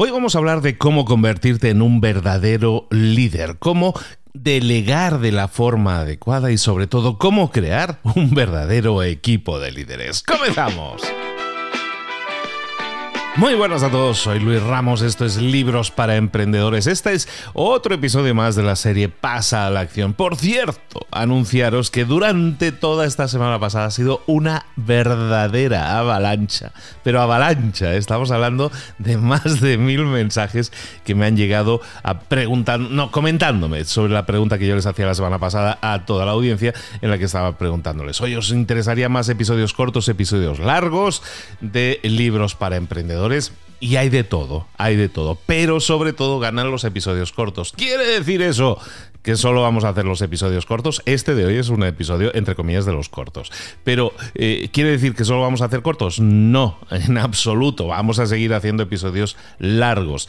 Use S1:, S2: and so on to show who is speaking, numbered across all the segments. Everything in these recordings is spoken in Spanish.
S1: Hoy vamos a hablar de cómo convertirte en un verdadero líder, cómo delegar de la forma adecuada y sobre todo cómo crear un verdadero equipo de líderes. ¡Comenzamos! Muy buenas a todos, soy Luis Ramos, esto es Libros para Emprendedores. Este es otro episodio más de la serie Pasa a la Acción. Por cierto, anunciaros que durante toda esta semana pasada ha sido una verdadera avalancha, pero avalancha, ¿eh? estamos hablando de más de mil mensajes que me han llegado a no, comentándome sobre la pregunta que yo les hacía la semana pasada a toda la audiencia en la que estaba preguntándoles, hoy os interesaría más episodios cortos, episodios largos de Libros para Emprendedores y hay de todo, hay de todo. Pero sobre todo ganan los episodios cortos. ¿Quiere decir eso? Que solo vamos a hacer los episodios cortos. Este de hoy es un episodio, entre comillas, de los cortos. Pero, eh, ¿quiere decir que solo vamos a hacer cortos? No, en absoluto. Vamos a seguir haciendo episodios largos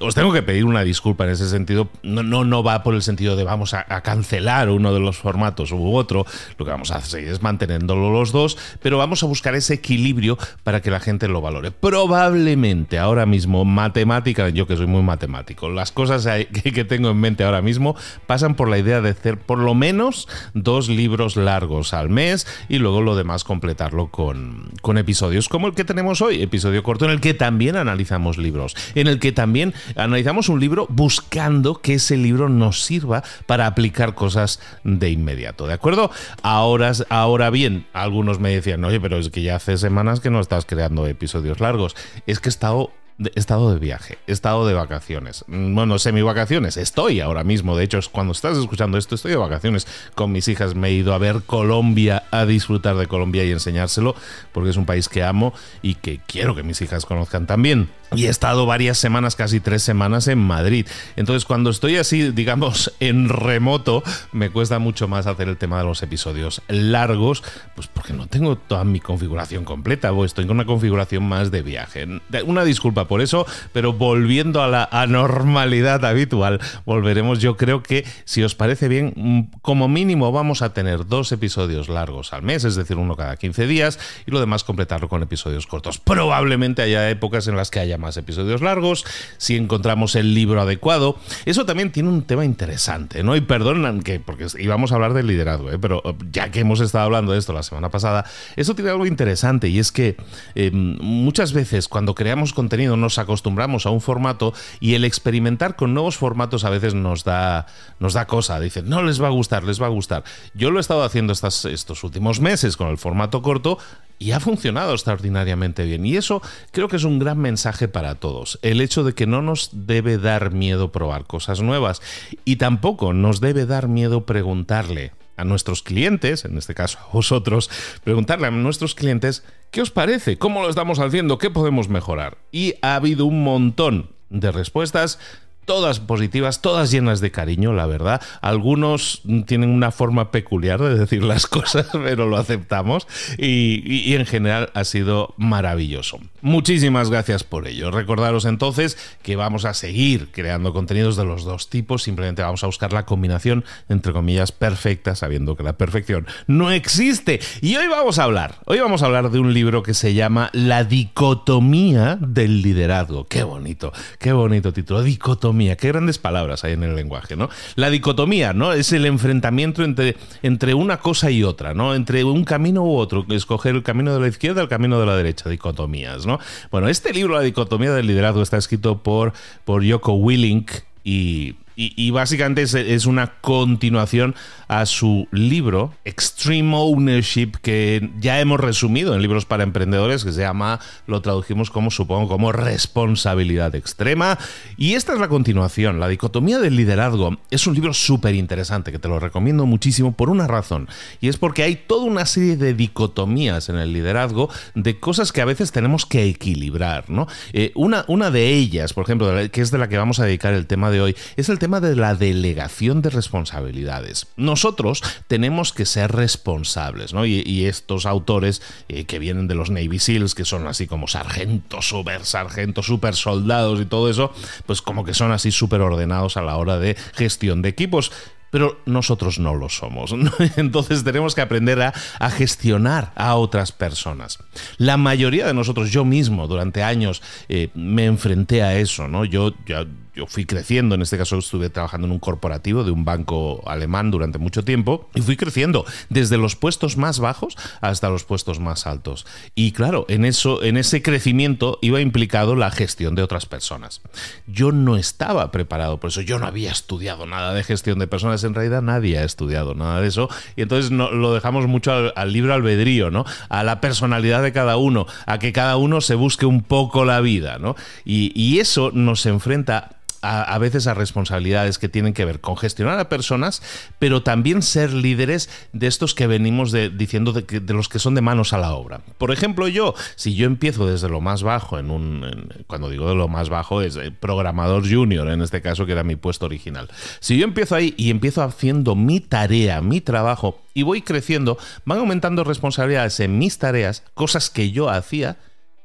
S1: os tengo que pedir una disculpa en ese sentido. No, no, no va por el sentido de vamos a, cancelar uno de los formatos u otro. Lo que vamos a hacer es manteniéndolo los dos, pero vamos a buscar ese equilibrio para que la gente lo valore. Probablemente ahora mismo, matemática, yo que soy muy matemático, las cosas que tengo en mente ahora mismo pasan por la idea de hacer por lo menos dos libros largos al mes y luego lo demás completarlo con, con episodios como el que tenemos hoy, episodio corto en el que también analizamos libros, en el que también Analizamos un libro buscando que ese libro nos sirva para aplicar cosas de inmediato, ¿de acuerdo? Ahora, ahora bien, algunos me decían, oye, pero es que ya hace semanas que no estás creando episodios largos. Es que he estado estado de viaje, estado de vacaciones. Mm, bueno, semi vacaciones, estoy ahora mismo. De hecho, cuando estás escuchando esto, estoy de vacaciones con mis hijas. Me he ido a ver Colombia, a disfrutar de Colombia y enseñárselo, porque es un país que amo y que quiero que mis hijas conozcan también. Y he estado varias semanas, casi tres semanas en Madrid. Entonces, cuando estoy así, digamos, en remoto, me cuesta mucho más hacer el tema de los episodios largos, pues porque no tengo toda mi configuración completa, o estoy con una configuración más de viaje. Una disculpa por eso, pero volviendo a la anormalidad habitual, volveremos. Yo creo que, si os parece bien, mm, como mínimo vamos a tener dos episodios largos al mes, es decir, uno cada 15 días, y lo demás completarlo con episodios cortos. Probablemente haya épocas en las que haya más episodios largos, si encontramos el libro adecuado. Eso también tiene un tema interesante, ¿no? Y perdonan que, porque íbamos a hablar del liderazgo, ¿eh? pero oh, ya que hemos estado hablando de esto la semana pasada, eso tiene algo interesante y es que em, muchas veces cuando creamos contenido nos acostumbramos a un formato y el experimentar con nuevos formatos a veces nos da, nos da cosa. Dicen, no les va a gustar, les va a gustar. Yo lo he estado haciendo estos últimos meses con el formato corto y ha funcionado extraordinariamente bien. Y eso creo que es un gran mensaje para todos. El hecho de que no nos debe dar miedo probar cosas nuevas y tampoco nos debe dar miedo preguntarle a nuestros clientes, en este caso a vosotros, preguntarle a nuestros clientes qué os parece, cómo lo estamos haciendo, qué podemos mejorar. Y ha habido un montón de respuestas todas positivas, todas llenas de cariño, la verdad. Algunos tienen una forma peculiar de decir las cosas, pero lo aceptamos y, en general ha sido maravilloso. Muchísimas gracias por ello. Recordaros entonces que vamos a seguir creando contenidos de los dos tipos, simplemente vamos a buscar la combinación entre comillas perfecta, sabiendo que la perfección no existe. Y hoy vamos a hablar, hoy vamos a hablar de un libro que se llama La dicotomía del liderazgo. Qué bonito, qué bonito título, dicotomía qué grandes palabras hay en el lenguaje, ¿no? La dicotomía, ¿no? Es el enfrentamiento entre, entre una cosa y otra, ¿no? Entre un camino u otro, escoger el camino de la izquierda, el camino de la derecha, dicotomías, ¿no? Bueno, este libro, La dicotomía del liderazgo, está escrito por, por Yoko Willink y y, básicamente es, una continuación a su libro Extreme Ownership, que ya hemos resumido en libros para emprendedores, que se llama, lo tradujimos como, supongo, como responsabilidad extrema. Y esta es la continuación, la dicotomía del liderazgo. Es un libro súper interesante, que te lo recomiendo muchísimo por una razón. Y es porque hay toda una serie de dicotomías en el liderazgo, de cosas que a veces tenemos que equilibrar, ¿no? Eh, una, una de ellas, por ejemplo, que es de la que vamos a dedicar el tema de hoy, es el tema de la delegación de responsabilidades. Nosotros tenemos que ser responsables, ¿no? Y, estos autores eh, que vienen de los Navy SEALs, que son así como sargentos, super sargentos, super soldados y todo eso, pues como que son así súper ordenados a la hora de gestión de equipos pero nosotros no lo somos. Entonces tenemos que aprender a, gestionar a otras personas. La mayoría de nosotros, yo mismo, durante años eh, me enfrenté a eso, ¿no? Yo, yo yo fui creciendo, en este caso estuve trabajando en un corporativo de un banco alemán durante mucho tiempo y fui creciendo desde los puestos más bajos hasta los puestos más altos. Y claro, en eso en ese crecimiento iba implicado la gestión de otras personas. Yo no estaba preparado, por eso yo no había estudiado nada de gestión de personas, en realidad nadie ha estudiado nada de eso y entonces lo dejamos mucho al, libro albedrío, ¿no? A la personalidad de cada uno, a que cada uno se busque un poco la vida, ¿no? y eso nos enfrenta a, veces a responsabilidades que tienen que ver con gestionar a personas, pero también ser líderes de estos que venimos diciendo de, de, los que son de manos a la obra. Por ejemplo, yo, si yo empiezo desde lo más bajo, en un, cuando digo de lo más bajo es eh, programador junior, en este caso que era mi puesto original. Si yo empiezo ahí y empiezo haciendo mi tarea, mi trabajo, y voy creciendo, van aumentando responsabilidades en mis tareas, cosas que yo hacía,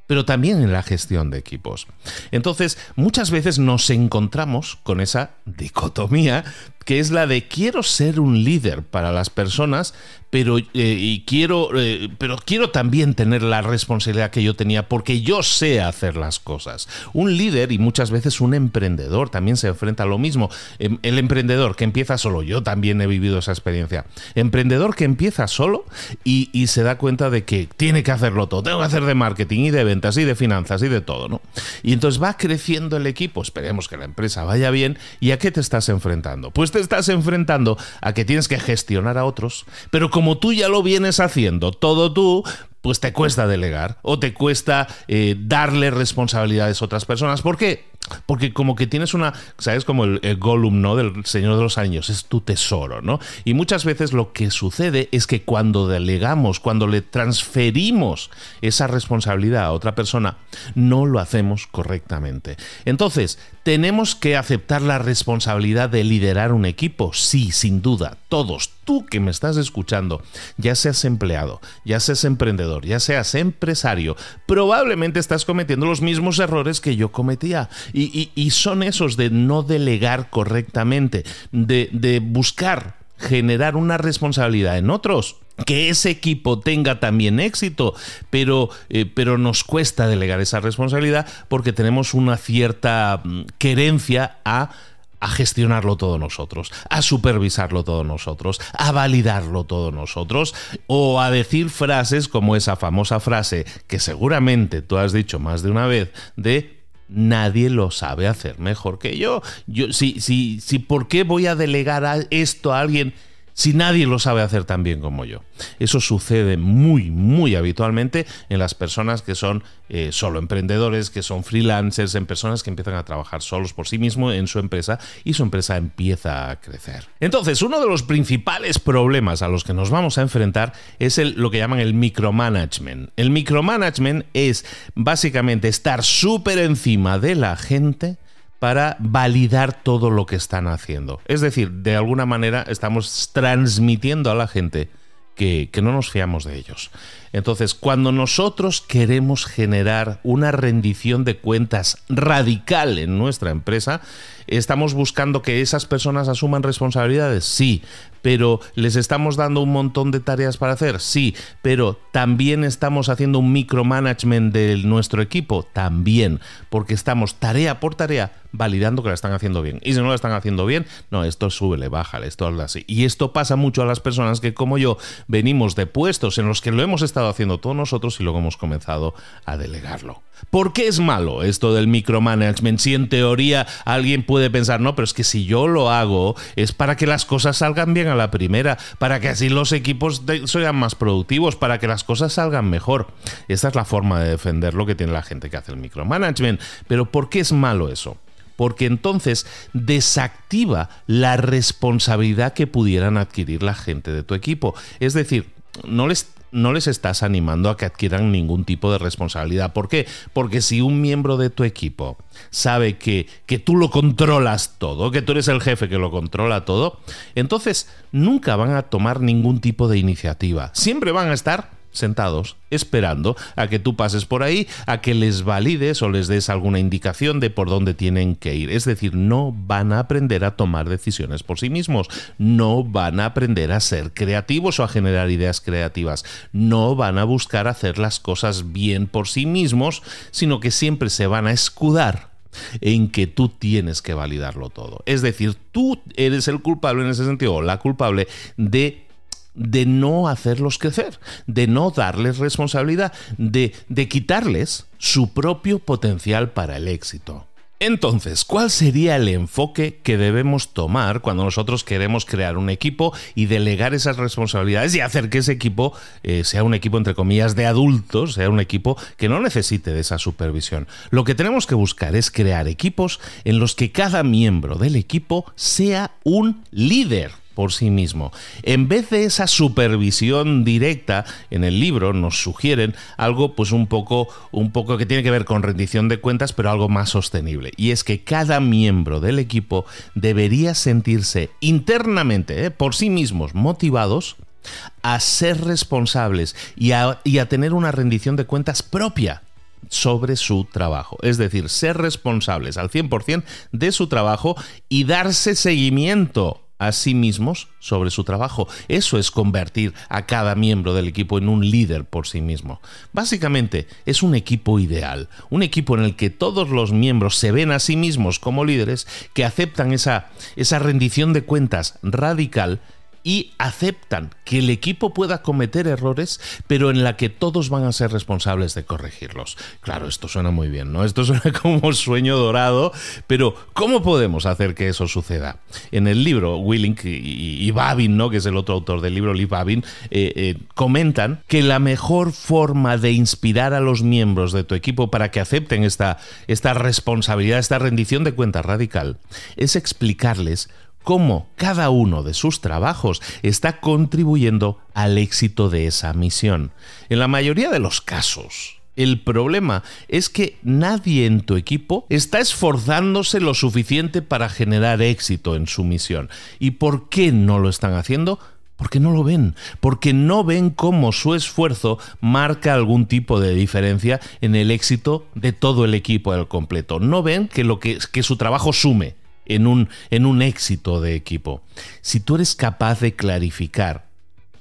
S1: pero también en la gestión de equipos. Entonces, muchas veces nos encontramos con esa dicotomía que es la de quiero ser un líder para las personas, pero, eh, y quiero, eh, pero quiero también tener la responsabilidad que yo tenía porque yo sé hacer las cosas. Un líder y muchas veces un emprendedor también se enfrenta a lo mismo. Em, el emprendedor que empieza solo, yo también he vivido esa experiencia. Emprendedor que empieza solo y, y se da cuenta de que tiene que hacerlo todo, tengo que hacer de marketing y de ventas y de finanzas y de todo, ¿no? Y entonces va creciendo el equipo, esperemos que la empresa vaya bien, ¿y a qué te estás enfrentando? Pues te estás enfrentando a que tienes que gestionar a otros, pero como tú ya lo vienes haciendo todo tú, pues te cuesta delegar o te cuesta eh, darle responsabilidades a otras personas. ¿Por qué? Porque como que tienes una, ¿sabes? Como el, Gollum, ¿no? Del Señor de los Años, es tu tesoro, ¿no? Y muchas veces lo que sucede es que cuando delegamos, cuando le transferimos esa responsabilidad a otra persona, no lo hacemos correctamente. Entonces, tenemos que aceptar la responsabilidad de liderar un equipo, sí, sin duda, todos, tú que me estás escuchando, ya seas empleado, ya seas emprendedor, ya seas empresario, probablemente estás cometiendo los mismos errores que yo cometía. Y, son esos de no delegar correctamente, de buscar generar una responsabilidad en otros que ese equipo tenga también éxito, pero, eh, pero nos cuesta delegar esa responsabilidad porque tenemos una cierta mm, querencia a gestionarlo todo nosotros, a supervisarlo todo nosotros, a validarlo todo nosotros, o a decir frases como esa famosa frase que seguramente tú has dicho más de una vez de nadie lo sabe hacer mejor que yo. yo si, si, ¿Por qué voy a delegar esto a alguien? si nadie lo sabe hacer tan bien como yo. Eso sucede muy, muy habitualmente en las personas que son eh, solo emprendedores, que son freelancers, en personas que empiezan a trabajar solos por sí mismos en su empresa y su empresa empieza a crecer. Entonces, uno de los principales problemas a los que nos vamos a enfrentar es lo que llaman el micromanagement. El micromanagement es básicamente estar súper encima de la gente para validar todo lo que están haciendo. Es decir, de alguna manera estamos transmitiendo a la gente que, no nos fiamos de ellos. Entonces, cuando nosotros queremos generar una rendición de cuentas radical en nuestra empresa, ¿estamos buscando que esas personas asuman responsabilidades? Sí, pero ¿les estamos dando un montón de tareas para hacer? Sí, pero también estamos haciendo un micromanagement de nuestro equipo, también, porque estamos tarea por tarea validando que la están haciendo bien. Y si no la están haciendo bien, no, esto súbele, bájale, esto habla así. Y esto pasa mucho a las personas que, como yo, venimos de puestos en los que lo hemos estado haciendo todos nosotros y luego hemos comenzado a delegarlo. ¿Por qué es malo esto del micromanagement? Si en teoría alguien puede pensar, no, pero es que si yo lo hago es para que las cosas salgan bien a la primera, para que así los equipos sean más productivos, para que las cosas salgan mejor. Esta es la forma de defender lo que tiene la gente que hace el micromanagement. Pero ¿por qué es malo eso? porque entonces desactiva la responsabilidad que pudieran adquirir la gente de tu equipo. Es decir, no les no les estás animando a que adquieran ningún tipo de responsabilidad. ¿Por qué? Porque si un miembro de tu equipo sabe que, que tú lo controlas todo, que tú eres el jefe que lo controla todo, entonces nunca van a tomar ningún tipo de iniciativa. Siempre van a estar sentados, esperando a que tú pases por ahí, a que les valides o les des alguna indicación de por dónde tienen que ir. Es decir, no van a aprender a tomar decisiones por sí mismos, no van a aprender a ser creativos o a generar ideas creativas, no van a buscar hacer las cosas bien por sí mismos, sino que siempre se van a escudar en que tú tienes que validarlo todo. Es decir, tú eres el culpable en ese sentido, la culpable de de no hacerlos crecer, de no darles responsabilidad, de, quitarles su propio potencial para el éxito. Entonces, ¿cuál sería el enfoque que debemos tomar cuando nosotros queremos crear un equipo y delegar esas responsabilidades y hacer que ese equipo eh, sea un equipo, entre comillas, de adultos, sea un equipo que no necesite de esa supervisión? Lo que tenemos que buscar es crear equipos en los que cada miembro del equipo sea un líder por sí mismo. En vez de esa supervisión directa, en el libro nos sugieren algo pues un poco, un poco que tiene que ver con rendición de cuentas, pero algo más sostenible. Y es que cada miembro del equipo debería sentirse internamente, eh, por sí mismos, motivados a ser responsables y a, y a tener una rendición de cuentas propia sobre su trabajo. Es decir, ser responsables al 100% de su trabajo y darse seguimiento a sí mismos sobre su trabajo. Eso es convertir a cada miembro del equipo en un líder por sí mismo. Básicamente es un equipo ideal, un equipo en el que todos los miembros se ven a sí mismos como líderes que aceptan esa, esa rendición de cuentas radical y aceptan que el equipo pueda cometer errores, pero en la que todos van a ser responsables de corregirlos. Claro, esto suena muy bien, ¿no? Esto suena como un sueño dorado, pero ¿cómo podemos hacer que eso suceda? En el libro, Willink y, Babin, ¿no? que es el otro autor del libro, Lee Babin, eh, eh, comentan que la mejor forma de inspirar a los miembros de tu equipo para que acepten esta, esta responsabilidad, esta rendición de cuentas radical, es explicarles cómo cada uno de sus trabajos está contribuyendo al éxito de esa misión. En la mayoría de los casos, el problema es que nadie en tu equipo está esforzándose lo suficiente para generar éxito en su misión. ¿Y por qué no lo están haciendo? Porque no lo ven, porque no ven cómo su esfuerzo marca algún tipo de diferencia en el éxito de todo el equipo al completo. No ven que, lo que, que su trabajo sume, en un, en un éxito de equipo. Si tú eres capaz de clarificar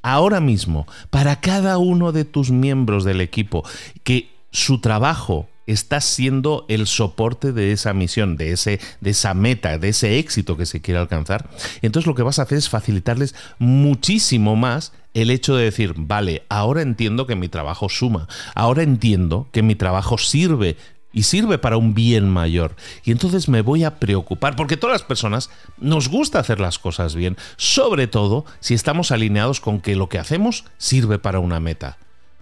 S1: ahora mismo para cada uno de tus miembros del equipo que su trabajo está siendo el soporte de esa misión, de, ese, de esa meta, de ese éxito que se quiere alcanzar, entonces lo que vas a hacer es facilitarles muchísimo más el hecho de decir, vale, ahora entiendo que mi trabajo suma, ahora entiendo que mi trabajo sirve y sirve para un bien mayor. Y entonces me voy a preocupar, porque todas las personas nos gusta hacer las cosas bien, sobre todo si estamos alineados con que lo que hacemos sirve para una meta.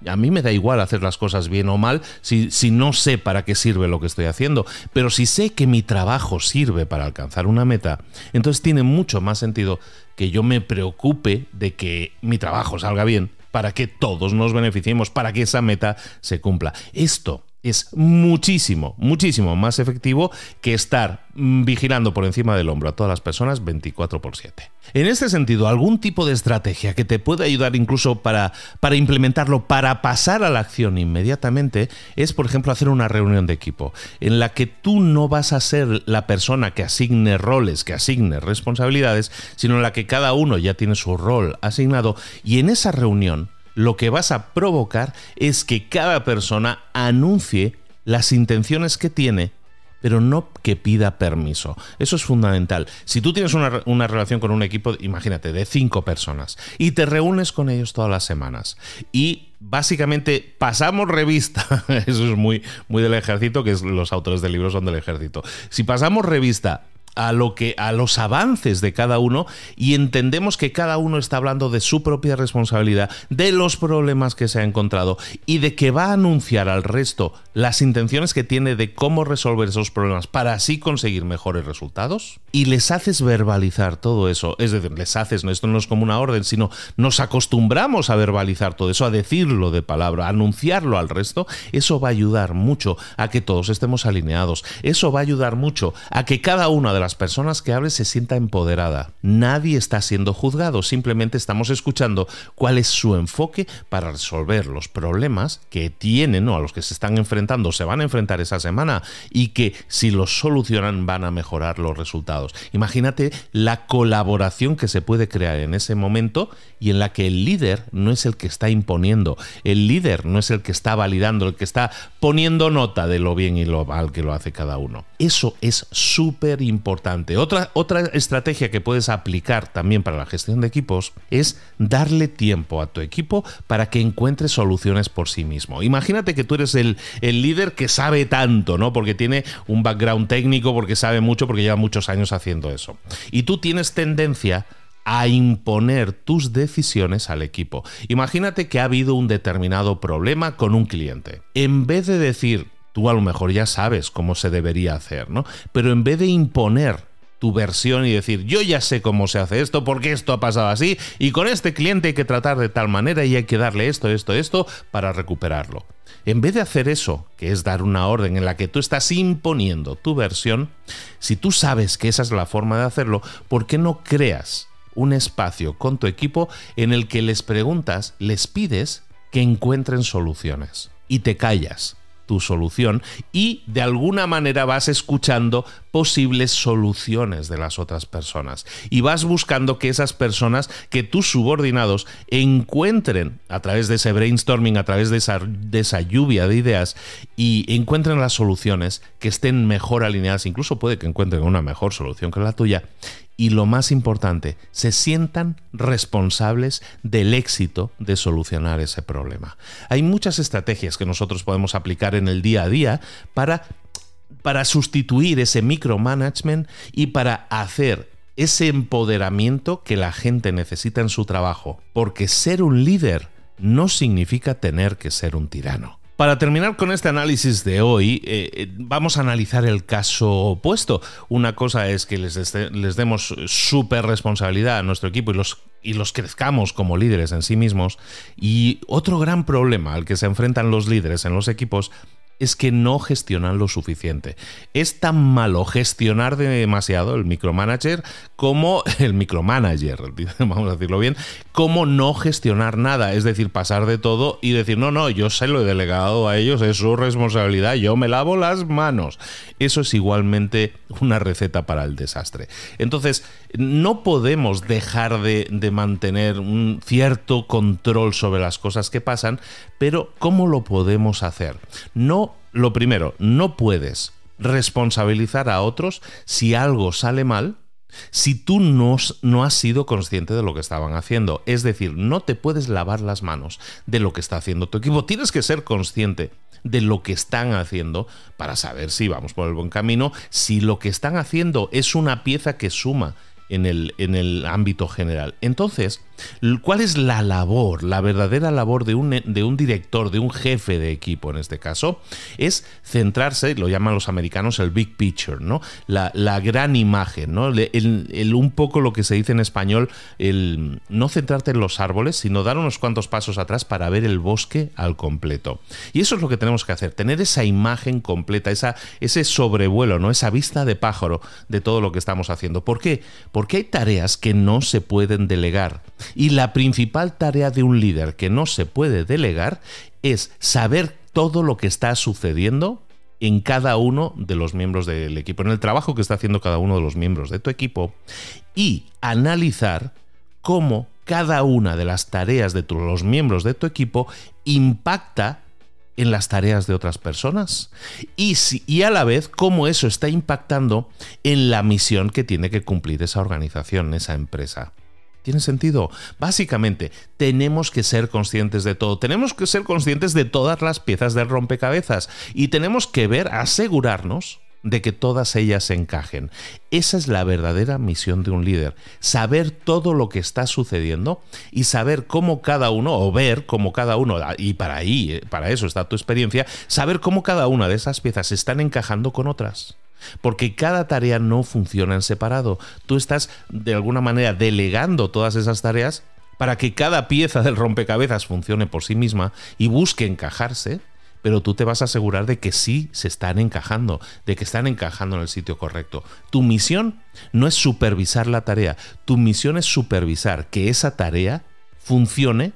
S1: A mí me da igual hacer las cosas bien o mal si, no sé para qué sirve lo que estoy haciendo, pero si sé que mi trabajo sirve para alcanzar una meta, entonces tiene mucho más sentido que yo me preocupe de que mi trabajo salga bien para que todos nos beneficiemos, para que esa meta se cumpla. Esto es muchísimo, muchísimo más efectivo que estar mm, vigilando por encima del hombro a todas las personas 24 por 7. En este sentido, algún tipo de estrategia que te pueda ayudar incluso para, para implementarlo, para pasar a la acción inmediatamente, es por ejemplo hacer una reunión de equipo en la que tú no vas a ser la persona que asigne roles, que asigne responsabilidades, sino en la que cada uno ya tiene su rol asignado y en esa reunión lo que vas a provocar es que cada persona anuncie las intenciones que tiene pero no que pida permiso. Eso es fundamental. Si tú tienes una, relación con un equipo, imagínate, de cinco personas, y te reúnes con ellos todas las semanas, y básicamente pasamos revista, eso es muy, muy del ejército, que los autores del libros son del ejército, si pasamos revista a lo que a los avances de cada uno y entendemos que cada uno está hablando de su propia responsabilidad, de los problemas que se ha encontrado y de que va a anunciar al resto las intenciones que tiene de cómo resolver esos problemas para así conseguir mejores resultados y les haces verbalizar todo eso, es decir, les haces, esto no es como una orden, sino nos acostumbramos a verbalizar todo eso, a decirlo de palabra, a anunciarlo al resto, eso va a ayudar mucho a que todos estemos alineados, eso va a ayudar mucho a que cada uno de las personas que hable se sienta empoderada. Nadie está siendo juzgado, simplemente estamos escuchando cuál es su enfoque para resolver los problemas que tienen o a los que se están enfrentando, se van a enfrentar esa semana y que si los solucionan van a mejorar los resultados. Imagínate la colaboración que se puede crear en ese momento y en la que el líder no es el que está imponiendo, el líder no es el que está validando, el que está poniendo nota de lo bien y lo mal que lo hace cada uno. Eso es súper importante otra, otra estrategia que puedes aplicar también para la gestión de equipos es darle tiempo a tu equipo para que encuentre soluciones por sí mismo. Imagínate que tú eres el, el líder que sabe tanto, ¿no? Porque tiene un background técnico, porque sabe mucho, porque lleva muchos años haciendo eso. Y tú tienes tendencia a imponer tus decisiones al equipo. Imagínate que ha habido un determinado problema con un cliente. En vez de decir, tú a lo mejor ya sabes cómo se debería hacer, ¿no? Pero en vez de imponer tu versión y decir, yo ya sé cómo se hace esto, porque esto ha pasado así, y con este cliente hay que tratar de tal manera y hay que darle esto, esto, esto, para recuperarlo. En vez de hacer eso, que es dar una orden en la que tú estás imponiendo tu versión, si tú sabes que esa es la forma de hacerlo, ¿por qué no creas un espacio con tu equipo en el que les preguntas, les pides que encuentren soluciones? Y te callas, tu solución y de alguna manera vas escuchando posibles soluciones de las otras personas y vas buscando que esas personas, que tus subordinados encuentren a través de ese brainstorming, a través de esa, de esa lluvia de ideas y encuentren las soluciones que estén mejor alineadas, incluso puede que encuentren una mejor solución que la tuya y lo más importante, se sientan responsables del éxito de solucionar ese problema. Hay muchas estrategias que nosotros podemos aplicar en el día a día para, para sustituir ese micromanagement y para hacer ese empoderamiento que la gente necesita en su trabajo, porque ser un líder no significa tener que ser un tirano. Para terminar con este análisis de hoy, eh, eh, vamos a analizar el caso opuesto. Una cosa es que este, les, demos súper responsabilidad a nuestro equipo y los, y los crezcamos como líderes en sí mismos. Y otro gran problema al que se enfrentan los líderes en los equipos es que no gestionan lo suficiente. Es tan malo gestionar demasiado el micromanager como el micromanager, vamos a decirlo bien, como no gestionar nada, es decir, pasar de todo y decir, no, no, yo se lo he delegado a ellos, es su responsabilidad, yo me lavo las manos. Eso es igualmente una receta para el desastre. Entonces, no podemos dejar de, de mantener un cierto control sobre las cosas que pasan, pero ¿cómo lo podemos hacer? No lo primero, no puedes responsabilizar a otros si algo sale mal si tú no, no, has sido consciente de lo que estaban haciendo. Es decir, no te puedes lavar las manos de lo que está haciendo tu equipo. Tienes que ser consciente de lo que están haciendo para saber si vamos por el buen camino, si lo que están haciendo es una pieza que suma en el, en el ámbito general. Entonces, ¿Cuál es la labor, la verdadera labor de un, de un director, de un jefe de equipo en este caso? Es centrarse, lo llaman los americanos el big picture, ¿no? La, gran imagen, ¿no? un poco lo que se dice en español, el no centrarte en los árboles, sino dar unos cuantos pasos atrás para ver el bosque al completo. Y eso es lo que tenemos que hacer, tener esa imagen completa, esa, ese sobrevuelo, ¿no? Esa vista de pájaro de todo lo que estamos haciendo. ¿Por qué? Porque hay tareas que no se pueden delegar. Y la principal tarea de un líder que no se puede delegar es saber todo lo que está sucediendo en cada uno de los miembros del equipo, en el trabajo que está haciendo cada uno de los miembros de tu equipo y analizar cómo cada una de las tareas de los miembros de tu equipo impacta en las tareas de otras personas y a la vez cómo eso está impactando en la misión que tiene que cumplir esa organización, esa empresa. ¿Tiene sentido? Básicamente, tenemos que ser conscientes de todo, tenemos que ser conscientes de todas las piezas del rompecabezas y tenemos que ver, asegurarnos de que todas ellas encajen. Esa es la verdadera misión de un líder, saber todo lo que está sucediendo y saber cómo cada uno, o ver cómo cada uno, y para ahí, eh, para eso está tu experiencia, saber cómo cada una de esas piezas se están encajando con otras porque cada tarea no funciona en separado. Tú estás de alguna manera delegando todas esas tareas para que cada pieza del rompecabezas funcione por sí misma y busque encajarse, pero tú te vas a asegurar de que sí se están encajando, de que están encajando en el sitio correcto. Tu misión no es supervisar la tarea, tu misión es supervisar que esa tarea funcione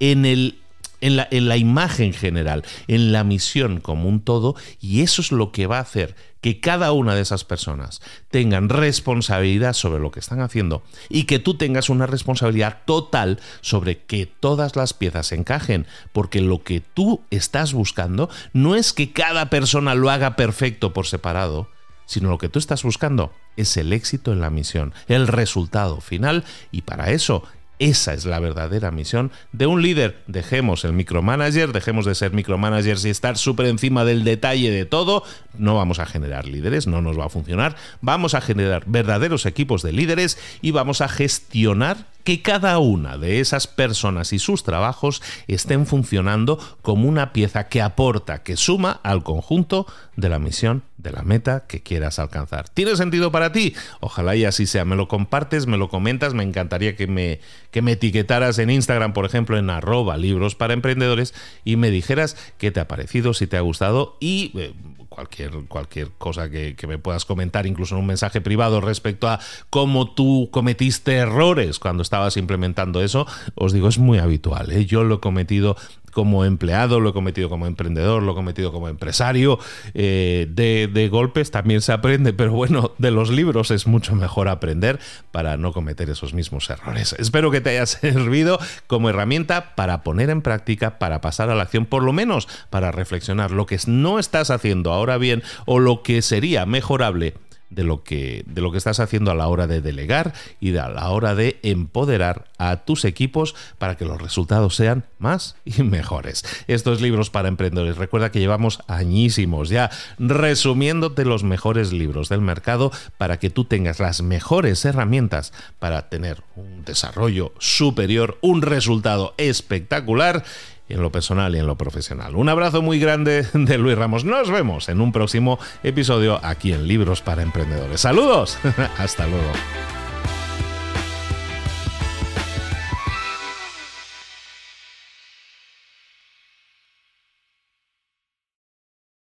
S1: en el en la, imagen general, en la misión como un todo, y eso es lo que va a hacer que cada una de esas personas tengan responsabilidad sobre lo que están haciendo y que tú tengas una responsabilidad total sobre que todas las piezas encajen, porque lo que tú estás buscando no es que cada persona lo haga perfecto por separado, sino lo que tú estás buscando es el éxito en la misión, el resultado final, y para eso esa es la verdadera misión de un líder. Dejemos el micromanager, dejemos de ser micromanagers y estar súper encima del detalle de todo. No vamos a generar líderes, no nos va a funcionar. Vamos a generar verdaderos equipos de líderes y vamos a gestionar que cada una de esas personas y sus trabajos estén funcionando como una pieza que aporta, que suma al conjunto de la misión, de la meta que quieras alcanzar. ¿Tiene sentido para ti? Ojalá y así sea. Me lo compartes, me lo comentas, me encantaría que me, que me etiquetaras en Instagram, por ejemplo, en arroba libros para emprendedores y me dijeras qué te ha parecido, si te ha gustado y eh, cualquier, cualquier cosa que, que me puedas comentar, incluso en un mensaje privado respecto a cómo tú cometiste errores cuando estabas estabas implementando eso, os digo, es muy habitual. ¿eh? Yo lo he cometido como empleado, lo he cometido como emprendedor, lo he cometido como empresario. Eh, de, de, golpes también se aprende, pero bueno, de los libros es mucho mejor aprender para no cometer esos mismos errores. Espero que te haya servido como herramienta para poner en práctica, para pasar a la acción, por lo menos para reflexionar lo que no estás haciendo ahora bien o lo que sería mejorable de lo que, de lo que estás haciendo a la hora de delegar y de a la hora de empoderar a tus equipos para que los resultados sean más y mejores. Estos libros para emprendedores, recuerda que llevamos añísimos ya resumiéndote los mejores libros del mercado para que tú tengas las mejores herramientas para tener un desarrollo superior, un resultado espectacular en lo personal y en lo profesional. Un abrazo muy grande de Luis Ramos. Nos vemos en un próximo episodio aquí en Libros para Emprendedores. Saludos. Hasta luego.